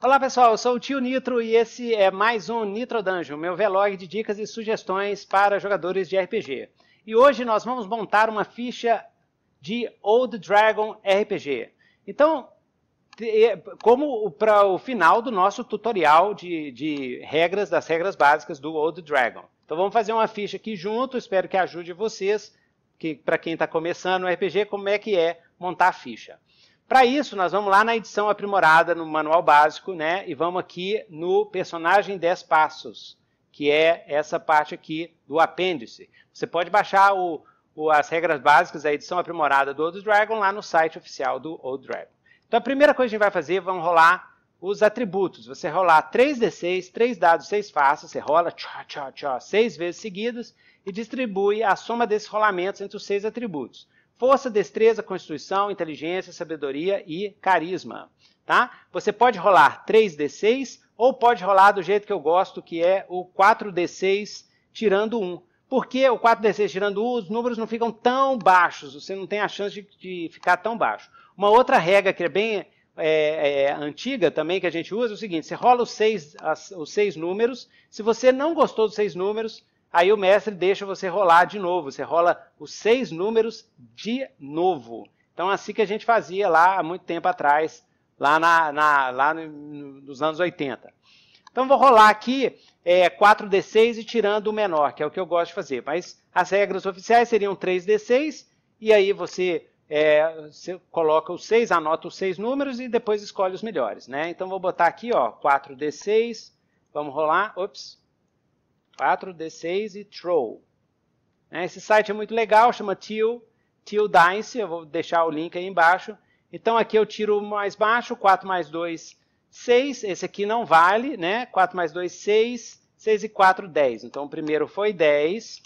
Olá pessoal, eu sou o Tio Nitro e esse é mais um Nitro Dungeon, meu vlog de dicas e sugestões para jogadores de RPG. E hoje nós vamos montar uma ficha de Old Dragon RPG. Então, como para o final do nosso tutorial de, de, regras, das regras básicas do Old Dragon. Então vamos fazer uma ficha aqui junto, espero que ajude vocês, que para quem está começando o RPG, como é que é montar a ficha. Para isso, nós vamos lá na edição aprimorada, no manual básico, né? E vamos aqui no personagem 10 passos, que é essa parte aqui do apêndice. Você pode baixar o, o, as regras básicas da edição aprimorada do Old Dragon lá no site oficial do Old Dragon. Então, a primeira coisa que a gente vai fazer, vamos rolar os atributos. Você rolar 3d6, 3 dados, 6 faces, você rola tchá, tchá, tchá, 6 vezes seguidas e distribui a soma desses rolamentos entre os 6 atributos. Força, destreza, constituição, inteligência, sabedoria e carisma. Tá? Você pode rolar 3d6 ou pode rolar do jeito que eu gosto, que é o 4d6 tirando 1. Porque o 4d6 tirando 1, os números não ficam tão baixos, você não tem a chance de, de ficar tão baixo. Uma outra regra que é bem é, é, antiga também que a gente usa é o seguinte: você rola os seis, as, os seis números, se você não gostou dos seis números, Aí o mestre deixa você rolar de novo. Você rola os seis números de novo. Então, assim que a gente fazia lá há muito tempo atrás, lá, na, na lá no, nos anos 80. Então, vou rolar aqui é, 4D6 e tirando o menor, que é o que eu gosto de fazer. Mas as regras oficiais seriam 3D6, e aí você, é, você coloca os seis, anota os seis números e depois escolhe os melhores. Né? Então, vou botar aqui ó, 4D6, vamos rolar, ops, 4D6 e Troll. É, esse site é muito legal, chama Teal, Teal Dice, eu vou deixar o link aí embaixo. Então aqui eu tiro o mais baixo, 4 mais 2, 6. Esse aqui não vale, né? 4 mais 2, 6. 6 e 4, 10. Então o primeiro foi 10,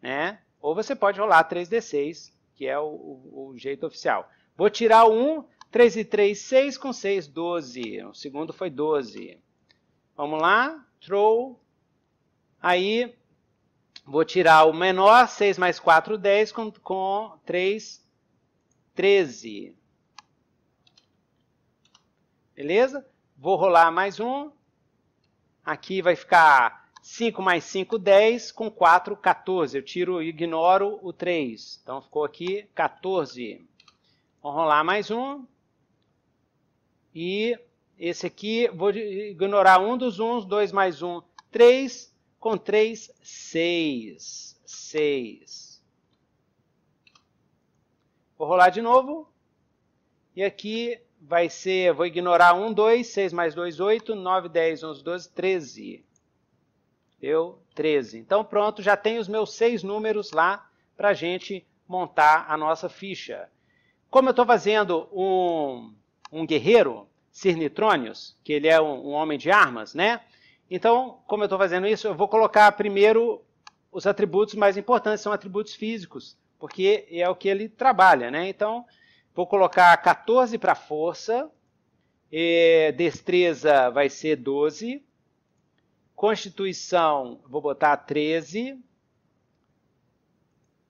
né? Ou você pode rolar 3D6, que é o, o, o jeito oficial. Vou tirar o 1, 3 e 3, 6 com 6, 12. O segundo foi 12. Vamos lá, Troll, Aí vou tirar o menor, 6 mais 4, 10, com, com 3, 13. Beleza? Vou rolar mais um. Aqui vai ficar 5 mais 5, 10, com 4, 14. Eu tiro, ignoro o 3. Então ficou aqui 14. Vou rolar mais um. E esse aqui, vou ignorar um dos uns, 2 mais 1, 3 com 3, 6. 6. Vou rolar de novo. E aqui vai ser, vou ignorar 1, 2, 6 mais 2, 8, 9, 10, 11, 12, 13. Deu 13. Então pronto, já tem os meus seis números lá para a gente montar a nossa ficha. Como eu estou fazendo um, um guerreiro, Cirnitronius, que ele é um, um homem de armas, né? Então, como eu estou fazendo isso, eu vou colocar primeiro os atributos mais importantes, são atributos físicos, porque é o que ele trabalha. Né? Então, vou colocar 14 para força, destreza vai ser 12, constituição vou botar 13,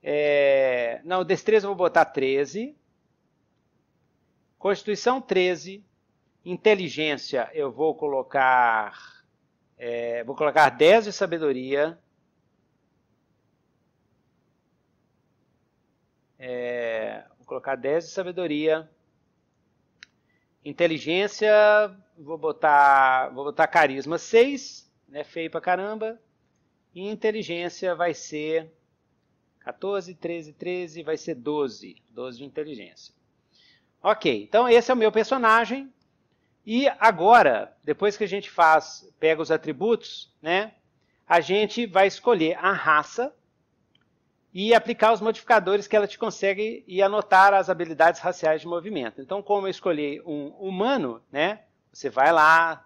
é, não, destreza vou botar 13, constituição 13, inteligência eu vou colocar é, vou colocar 10 de sabedoria. É, vou colocar 10 de sabedoria. Inteligência, vou botar, vou botar carisma 6, né, feio pra caramba. E inteligência vai ser 14, 13, 13, vai ser 12. 12 de inteligência. Ok, então esse é o meu personagem. E agora, depois que a gente faz, pega os atributos, né, a gente vai escolher a raça e aplicar os modificadores que ela te consegue e anotar as habilidades raciais de movimento. Então, como eu escolhi um humano, né, você vai lá,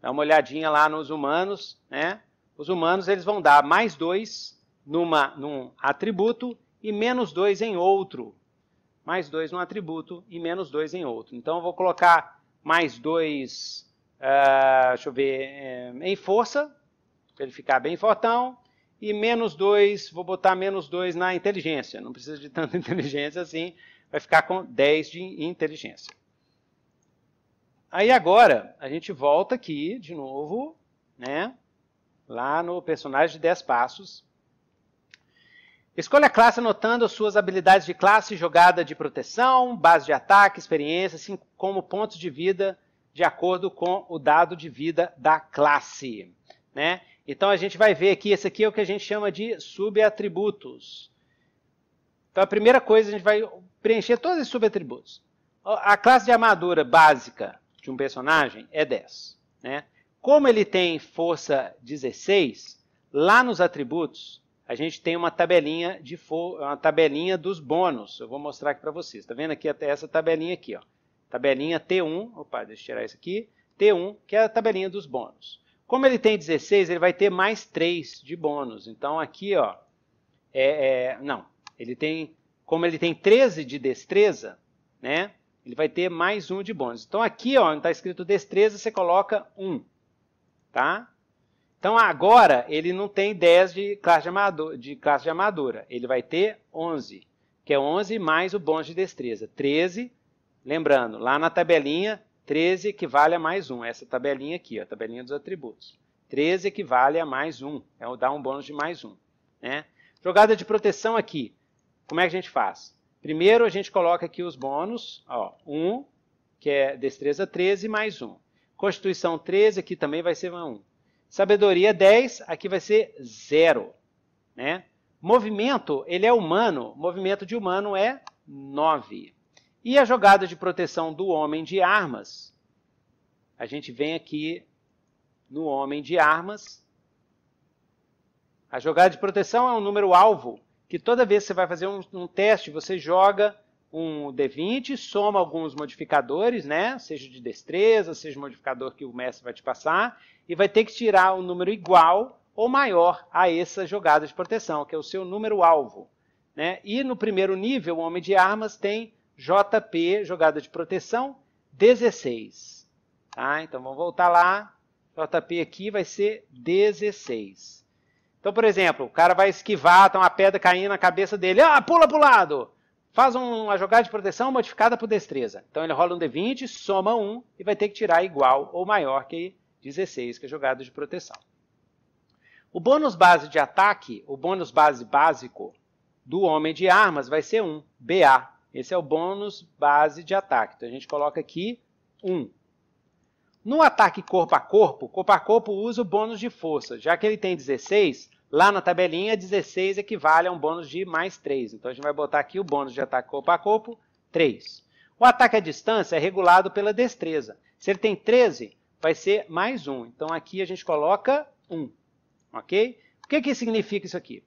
dá uma olhadinha lá nos humanos, né, os humanos eles vão dar mais dois numa, num atributo e menos dois em outro. Mais dois num atributo e menos dois em outro. Então, eu vou colocar mais dois, uh, deixa eu ver, eh, em força, para ele ficar bem fortão, e menos dois, vou botar menos dois na inteligência, não precisa de tanta inteligência assim, vai ficar com 10 de inteligência. Aí agora, a gente volta aqui de novo, né? Lá no personagem de 10 passos. Escolha a classe anotando suas habilidades de classe, jogada de proteção, base de ataque, experiência, assim como pontos de vida, de acordo com o dado de vida da classe. Né? Então a gente vai ver aqui, esse aqui é o que a gente chama de subatributos. Então a primeira coisa, a gente vai preencher todos esses subatributos. A classe de armadura básica de um personagem é 10. Né? Como ele tem força 16, lá nos atributos, a gente tem uma tabelinha de uma tabelinha dos bônus. Eu vou mostrar aqui para vocês. Está vendo aqui até essa tabelinha aqui, ó. Tabelinha T1, opa, deixa eu tirar isso aqui. T1, que é a tabelinha dos bônus. Como ele tem 16, ele vai ter mais 3 de bônus. Então aqui, ó, é, é, não, ele tem, como ele tem 13 de destreza, né? Ele vai ter mais um de bônus. Então aqui, ó, onde está escrito destreza, você coloca 1, tá? Então agora ele não tem 10 de classe de, armador, de classe de armadura, ele vai ter 11, que é 11 mais o bônus de destreza, 13. Lembrando, lá na tabelinha, 13 equivale a mais 1, essa tabelinha aqui, a tabelinha dos atributos. 13 equivale a mais 1, é dá um bônus de mais 1. Né? Jogada de proteção aqui, como é que a gente faz? Primeiro a gente coloca aqui os bônus, ó, 1, que é destreza 13, mais 1. Constituição 13 aqui também vai ser 1. Sabedoria 10, aqui vai ser 0. Né? Movimento, ele é humano, movimento de humano é 9. E a jogada de proteção do homem de armas? A gente vem aqui no homem de armas. A jogada de proteção é um número alvo, que toda vez que você vai fazer um, um teste, você joga um D20, soma alguns modificadores, né? Seja de destreza, seja o modificador que o mestre vai te passar, e vai ter que tirar um número igual ou maior a essa jogada de proteção, que é o seu número alvo. Né? E no primeiro nível, o homem de armas tem JP, jogada de proteção, 16. Tá? Então vamos voltar lá. JP aqui vai ser 16. Então, por exemplo, o cara vai esquivar, tem tá uma pedra caindo na cabeça dele. Ah, pula para o lado! Faz uma jogada de proteção modificada por destreza. Então ele rola um D20, soma 1 e vai ter que tirar igual ou maior que 16, que é jogada de proteção. O bônus base de ataque, o bônus base básico do homem de armas vai ser 1, BA. Esse é o bônus base de ataque. Então a gente coloca aqui 1. No ataque corpo a corpo, corpo a corpo usa o bônus de força. Já que ele tem 16, Lá na tabelinha, 16 equivale a um bônus de mais 3. Então a gente vai botar aqui o bônus de ataque corpo a corpo, 3. O ataque à distância é regulado pela destreza. Se ele tem 13, vai ser mais 1. Então aqui a gente coloca 1. Ok? O que, que significa isso aqui?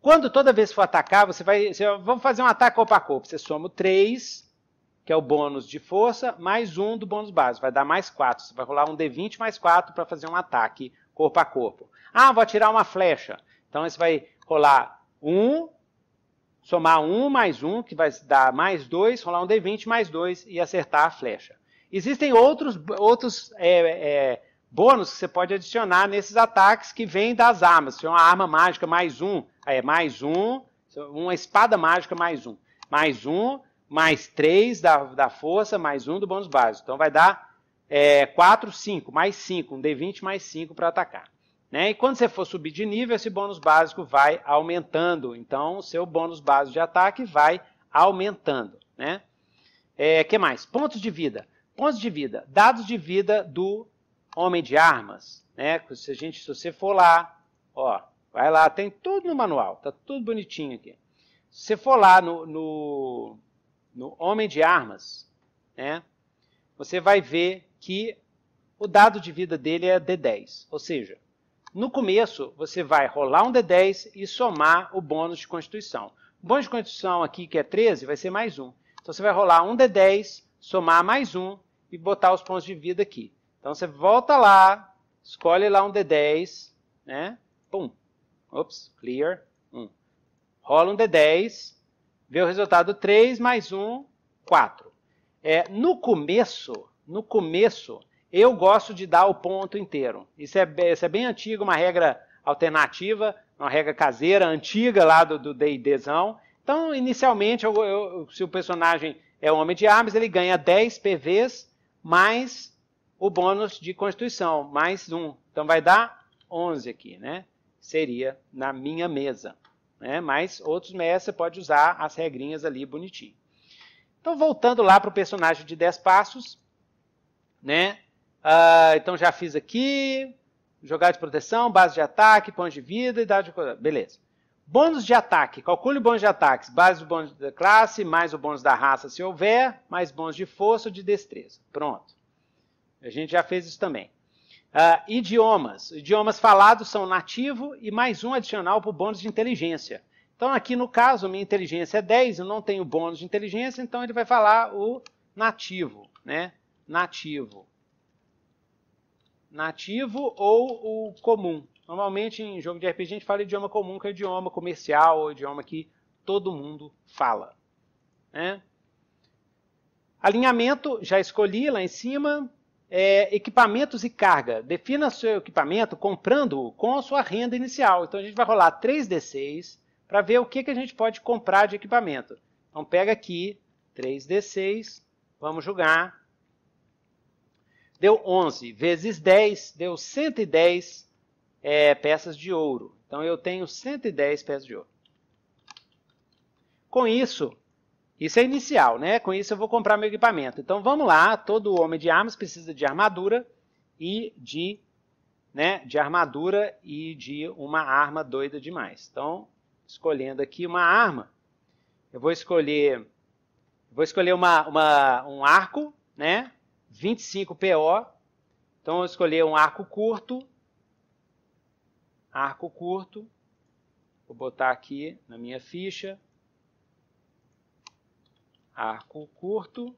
Quando toda vez que for atacar, você vai. Você, vamos fazer um ataque corpo a corpo. Você soma o 3, que é o bônus de força, mais 1 do bônus base. Vai dar mais 4. Você vai rolar um D20 mais 4 para fazer um ataque corpo a corpo. Ah, vou atirar uma flecha. Então você vai rolar 1, somar 1 mais 1, que vai dar mais 2, rolar um D20 mais 2 e acertar a flecha. Existem outros, outros é, é, bônus que você pode adicionar nesses ataques que vêm das armas. Se é uma arma mágica mais 1, é mais 1, é uma espada mágica mais 1, mais 1, mais 3 da, da força, mais 1 do bônus básico. Então vai dar é, 4, 5, mais 5, um D20 mais 5 para atacar. Né? E quando você for subir de nível, esse bônus básico vai aumentando. Então, o seu bônus básico de ataque vai aumentando. Né? É, que mais? Pontos de vida. Pontos de vida. Dados de vida do homem de armas. Né? Se, a gente, se você for lá, ó, vai lá, tem tudo no manual, tá tudo bonitinho aqui. Se você for lá no, no, no homem de armas, né? você vai ver que o dado de vida dele é D10. Ou seja, no começo você vai rolar um D10 e somar o bônus de constituição. O bônus de constituição aqui, que é 13, vai ser mais um. Então você vai rolar um D10, somar mais um e botar os pontos de vida aqui. Então você volta lá, escolhe lá um D10, né? Pum. Ops, clear. 1. Rola um D10, vê o resultado 3 mais 1, 4. É, no começo, no começo, eu gosto de dar o ponto inteiro. Isso é, isso é bem antigo, uma regra alternativa, uma regra caseira, antiga lá do D&Dzão. Então, inicialmente, eu, eu, se o personagem é homem de armas, ele ganha 10 PVs mais o bônus de constituição, mais um. Então vai dar 11 aqui, né? Seria na minha mesa. Né? Mas outros mestres pode usar as regrinhas ali bonitinho. Então voltando lá para o personagem de 10 passos, né? Ah, então já fiz aqui, jogar de proteção, base de ataque, pontos de vida e dado de... Beleza. Bônus de ataque. Calcule o bônus de ataques. Base do bônus da classe, mais o bônus da raça se houver, mais bônus de força ou de destreza. Pronto. A gente já fez isso também. Uh, idiomas. Idiomas falados são nativo e mais um adicional para o bônus de inteligência. Então aqui no caso, minha inteligência é 10, eu não tenho bônus de inteligência, então ele vai falar o nativo. Né? nativo. Nativo ou o comum. Normalmente em jogo de RPG a gente fala idioma comum, que é idioma comercial, ou idioma que todo mundo fala. Né? Alinhamento, já escolhi lá em cima. É, equipamentos e carga. Defina seu equipamento comprando com a sua renda inicial. Então a gente vai rolar 3D6 para ver o que, que a gente pode comprar de equipamento. Então pega aqui 3D6, vamos jogar deu 11 vezes 10, deu 110 é, peças de ouro. Então, eu tenho 110 peças de ouro. Com isso, isso é inicial, né? Com isso eu vou comprar meu equipamento. Então, vamos lá, todo homem de armas precisa de armadura e de, né, de armadura e de uma arma doida demais. Então, escolhendo aqui uma arma, eu vou escolher, vou escolher uma, uma um arco, né? 25 PO. Então eu escolhi um arco curto. Arco curto. Vou botar aqui na minha ficha. Arco curto.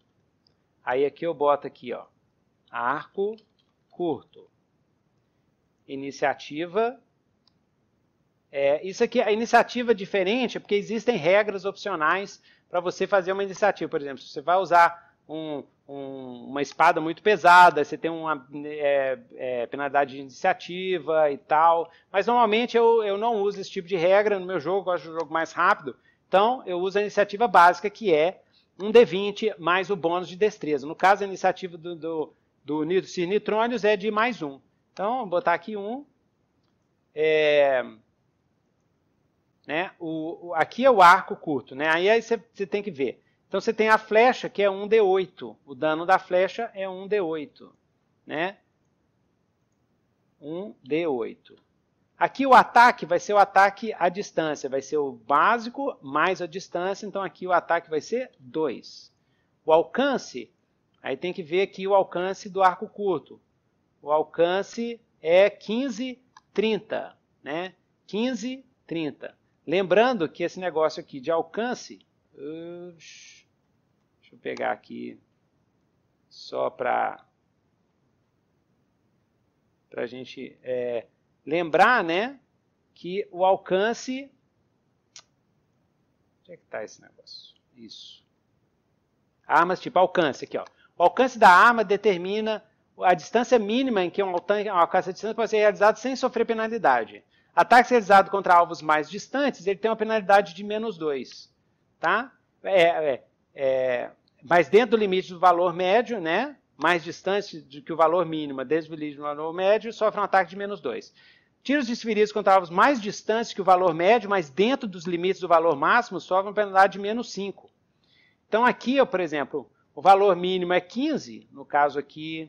Aí aqui eu boto aqui, ó. Arco curto. Iniciativa. É, isso aqui, a iniciativa é diferente, porque existem regras opcionais para você fazer uma iniciativa. Por exemplo, se você vai usar um, um, uma espada muito pesada, você tem uma é, é, penalidade de iniciativa e tal. Mas normalmente eu, eu não uso esse tipo de regra no meu jogo, eu gosto de um jogo mais rápido. Então eu uso a iniciativa básica, que é um D20 mais o bônus de destreza. No caso, a iniciativa do, do, do Sir Nitronius é de mais um. Então, vou botar aqui um. É, né, o, o, aqui é o arco curto. Né? Aí, você tem que ver. Então você tem a flecha, que é 1d8. O dano da flecha é 1d8, né? 1d8. Aqui o ataque vai ser o ataque à distância, vai ser o básico mais a distância, então aqui o ataque vai ser 2. O alcance, aí tem que ver aqui o alcance do arco curto. O alcance é 15, 30, né? 15, 30. Lembrando que esse negócio aqui de alcance... Uh, Deixa eu pegar aqui só para a gente é, lembrar né, que o alcance. Onde é que está esse negócio? Isso. Armas tipo alcance, aqui ó. O alcance da arma determina a distância mínima em que um alcance de distância pode ser realizado sem sofrer penalidade. Ataques realizados contra alvos mais distantes, ele tem uma penalidade de menos 2. Tá? É, é, é, mas dentro do limite do valor médio, né? mais distante do que o valor mínimo, desde o limite do valor médio, sofre um ataque de menos 2. Tiros desferidos contra alvos mais distantes que o valor médio, mas dentro dos limites do valor máximo, sofrem uma penalidade de menos 5. Então aqui, por exemplo, o valor mínimo é 15, no caso aqui,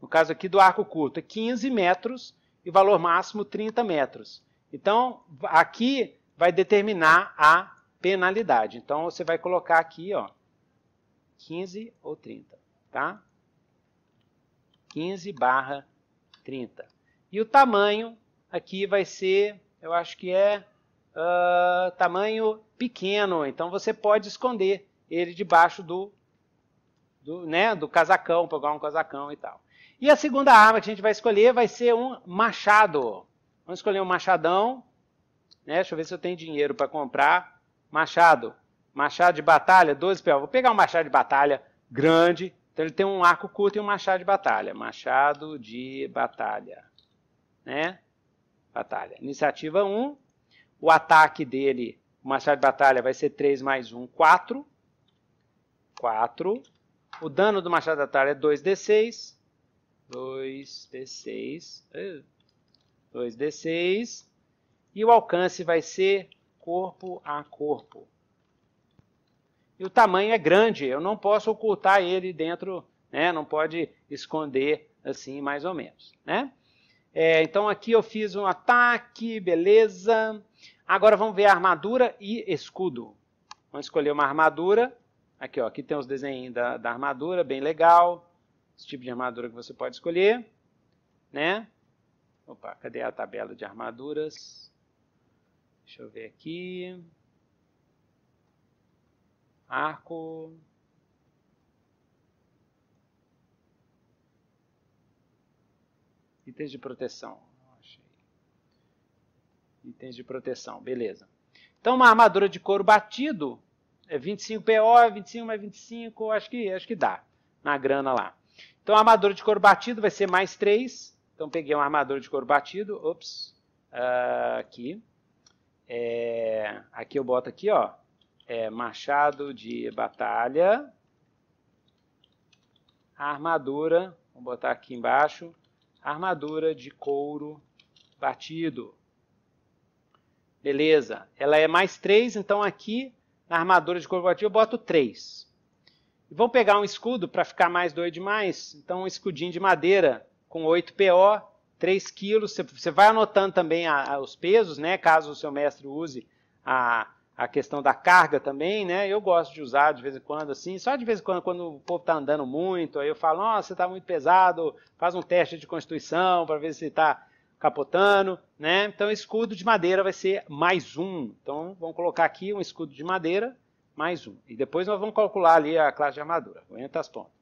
no caso aqui do arco curto, é 15 metros e o valor máximo 30 metros. Então aqui vai determinar a penalidade. Então você vai colocar aqui, ó, 15 ou 30, tá? 15 barra 30. E o tamanho aqui vai ser, eu acho que é uh, tamanho pequeno, então você pode esconder ele debaixo do, do, né, do casacão, pegar um casacão e tal. E a segunda arma que a gente vai escolher vai ser um machado. Vamos escolher um machadão, né? deixa eu ver se eu tenho dinheiro para comprar machado. Machado de batalha, 12 pés. Vou pegar um machado de batalha grande. Então ele tem um arco curto e um machado de batalha. Machado de batalha. Né? Batalha. Iniciativa 1. O ataque dele, o machado de batalha, vai ser 3 mais 1, 4. 4. O dano do machado de batalha é 2d6. 2d6. 2d6. E o alcance vai ser corpo a corpo e o tamanho é grande, eu não posso ocultar ele dentro, né? não pode esconder assim mais ou menos. Né? É, então aqui eu fiz um ataque, beleza. Agora vamos ver armadura e escudo. Vamos escolher uma armadura. Aqui, ó, aqui tem os desenhos da, da armadura, bem legal. Esse tipo de armadura que você pode escolher. Né? Opa, cadê a tabela de armaduras? Deixa eu ver aqui. Arco. Itens de proteção. Itens de proteção, beleza. Então, uma armadura de couro batido é 25 PO, 25 mais 25, acho que, acho que dá na grana lá. Então, a armadura de couro batido vai ser mais 3. Então, peguei uma armadura de couro batido. Ops. Uh, aqui. É, aqui eu boto aqui, ó é machado de batalha, armadura, vou botar aqui embaixo, armadura de couro batido. Beleza, ela é mais 3, então aqui na armadura de couro batido eu boto 3. E vamos pegar um escudo para ficar mais doido demais. Então, um escudinho de madeira com 8 PO, 3 quilos. Você vai anotando também a, a, os pesos, né? Caso o seu mestre use a, a questão da carga também, né? Eu gosto de usar de vez em quando, assim, só de vez em quando, quando o povo está andando muito, aí eu falo, nossa, você está muito pesado, faz um teste de constituição para ver se está capotando, né? Então, escudo de madeira vai ser mais um. Então, vamos colocar aqui um escudo de madeira, mais um. E depois nós vamos calcular ali a classe de armadura, aguenta as pontas.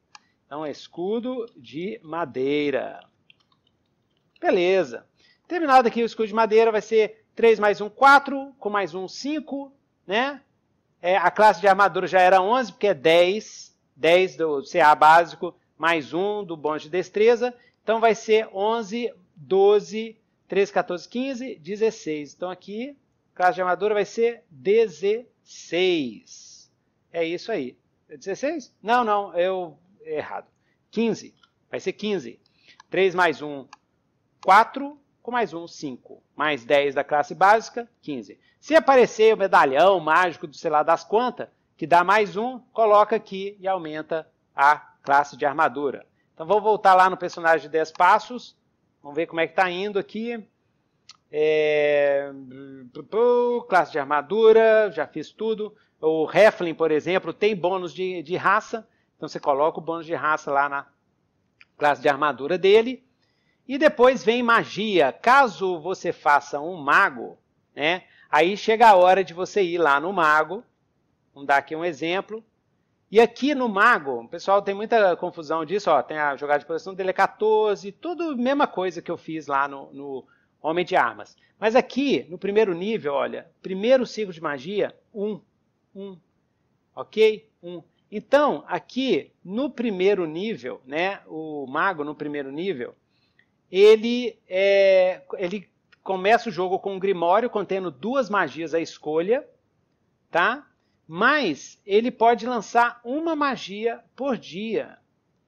Então, é escudo de madeira. Beleza. Terminado aqui o escudo de madeira, vai ser 3 mais 1, 4, com mais 1, 5, né? É, a classe de armadura já era 11, porque é 10, 10 do CA básico, mais 1 do bônus de destreza. Então vai ser 11, 12, 13, 14, 15, 16. Então aqui, classe de armadura vai ser 16. É isso aí. É 16? Não, não, eu errado. 15. Vai ser 15. 3 mais 1, 4 mais um, 5. Mais 10 da classe básica, 15. Se aparecer o medalhão mágico do sei lá das quantas, que dá mais um, coloca aqui e aumenta a classe de armadura. Então vou voltar lá no personagem de 10 passos. Vamos ver como é que está indo aqui. É... Classe de armadura, já fiz tudo. O Heflin, por exemplo, tem bônus de, de raça. Então você coloca o bônus de raça lá na classe de armadura dele. E depois vem magia. Caso você faça um mago, né? Aí chega a hora de você ir lá no mago. Vamos dar aqui um exemplo. E aqui no mago, o pessoal tem muita confusão disso, ó, tem a jogada de proteção dele é 14, tudo mesma coisa que eu fiz lá no, no Homem de Armas. Mas aqui, no primeiro nível, olha, primeiro ciclo de magia, 1, 1, ok? 1. Então, aqui, no primeiro nível, né, o mago no primeiro nível, ele, é, ele começa o jogo com um Grimório contendo duas magias à escolha, tá? Mas ele pode lançar uma magia por dia,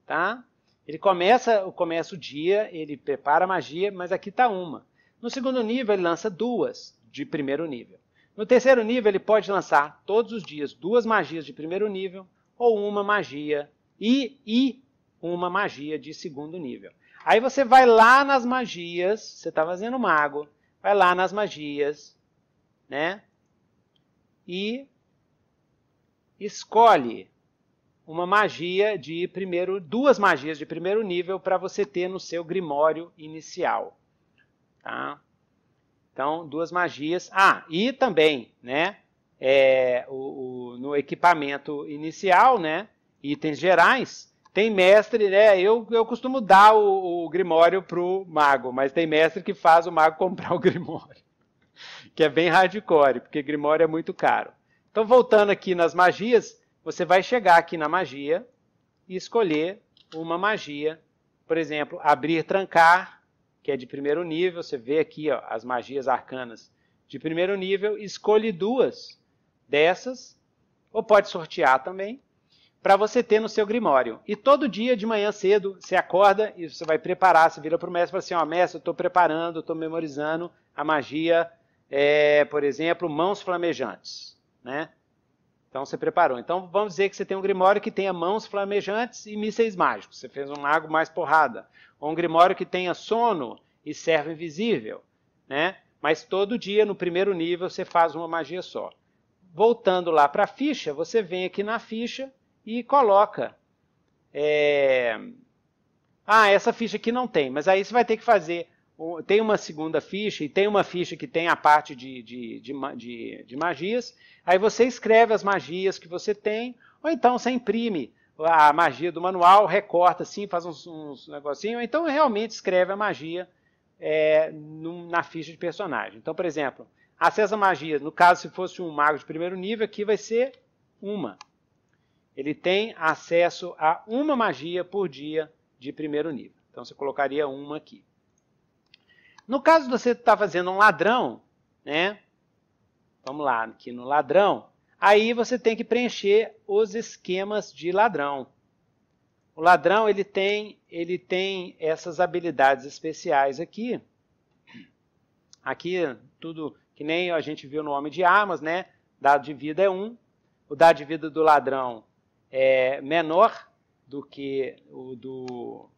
tá? Ele começa, começa o dia, ele prepara a magia, mas aqui está uma. No segundo nível, ele lança duas de primeiro nível. No terceiro nível, ele pode lançar todos os dias duas magias de primeiro nível ou uma magia e, e uma magia de segundo nível. Aí você vai lá nas magias, você está fazendo mago, vai lá nas magias, né? E escolhe uma magia de primeiro, duas magias de primeiro nível para você ter no seu grimório inicial, tá? Então, duas magias. Ah, e também, né? É, o, o, no equipamento inicial, né? Itens gerais, tem mestre, né? Eu, eu costumo dar o, o Grimório pro mago, mas tem mestre que faz o mago comprar o Grimório. Que é bem hardcore, porque Grimório é muito caro. Então, voltando aqui nas magias, você vai chegar aqui na magia e escolher uma magia. Por exemplo, abrir, trancar, que é de primeiro nível. Você vê aqui ó, as magias arcanas de primeiro nível. Escolhe duas dessas, ou pode sortear também para você ter no seu grimório. E todo dia de manhã cedo você acorda e você vai preparar, você vira para o mestre e fala assim, ó, oh, mestre, eu estou preparando, estou memorizando a magia, é, por exemplo, mãos flamejantes, né? Então você preparou. Então vamos dizer que você tem um grimório que tenha mãos flamejantes e mísseis mágicos. Você fez um lago mais porrada. Ou um grimório que tenha sono e servo invisível, né? Mas todo dia no primeiro nível você faz uma magia só. Voltando lá para a ficha, você vem aqui na ficha e coloca. É... Ah, essa ficha aqui não tem, mas aí você vai ter que fazer. Tem uma segunda ficha e tem uma ficha que tem a parte de, de, de, de, de magias. Aí você escreve as magias que você tem, ou então você imprime a magia do manual, recorta assim, faz uns, uns negocinho, ou então realmente escreve a magia é, num, na ficha de personagem. Então, por exemplo, acessa a magia, no caso, se fosse um mago de primeiro nível, aqui vai ser uma ele tem acesso a uma magia por dia de primeiro nível. Então você colocaria uma aqui. No caso de você estar tá fazendo um ladrão, né? Vamos lá, aqui no ladrão, aí você tem que preencher os esquemas de ladrão. O ladrão ele tem, ele tem essas habilidades especiais aqui. Aqui tudo que nem a gente viu no Homem de Armas, né? Dado de vida é um. O dado de vida do ladrão é menor do que o do,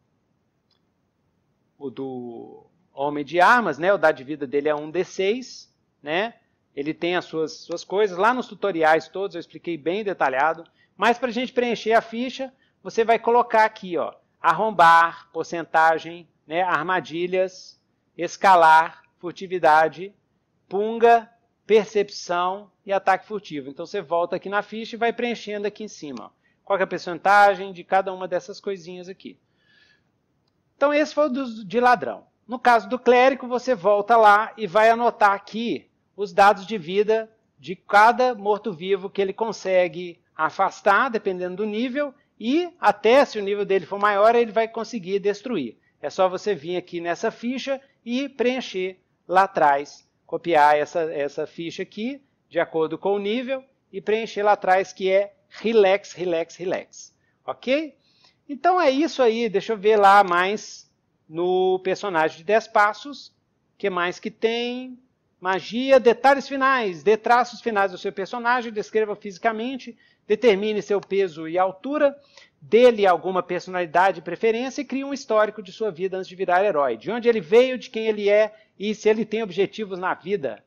o do homem de armas, né? O dado de vida dele é um d 6 né? Ele tem as suas, suas coisas. Lá nos tutoriais todos eu expliquei bem detalhado. Mas para a gente preencher a ficha, você vai colocar aqui, ó, arrombar, porcentagem, né, armadilhas, escalar, furtividade, punga, percepção e ataque furtivo. Então você volta aqui na ficha e vai preenchendo aqui em cima. Ó. Qual é a percentagem de cada uma dessas coisinhas aqui. Então esse foi o do, de ladrão. No caso do clérigo, você volta lá e vai anotar aqui os dados de vida de cada morto-vivo que ele consegue afastar, dependendo do nível, e até se o nível dele for maior, ele vai conseguir destruir. É só você vir aqui nessa ficha e preencher lá atrás, copiar essa, essa ficha aqui, de acordo com o nível, e preencher lá atrás, que é relax, relax, relax. Ok? Então é isso aí. Deixa eu ver lá mais no personagem de 10 passos. que mais que tem? Magia, detalhes finais. Dê traços finais do seu personagem, descreva fisicamente, determine seu peso e altura, dê-lhe alguma personalidade e preferência e crie um histórico de sua vida antes de virar herói. De onde ele veio, de quem ele é e se ele tem objetivos na vida.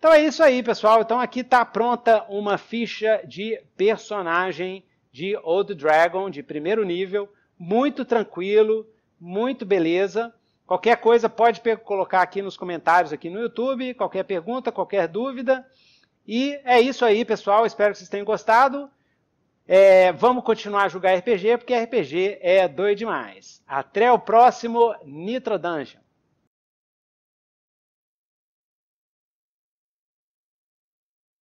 Então é isso aí, pessoal. Então aqui está pronta uma ficha de personagem de Old Dragon de primeiro nível, muito tranquilo, muito beleza. Qualquer coisa pode colocar aqui nos comentários aqui no YouTube, qualquer pergunta, qualquer dúvida. E é isso aí, pessoal. Espero que vocês tenham gostado. É, vamos continuar a jogar RPG, porque RPG é doido demais. Até o próximo Nitro Dungeon.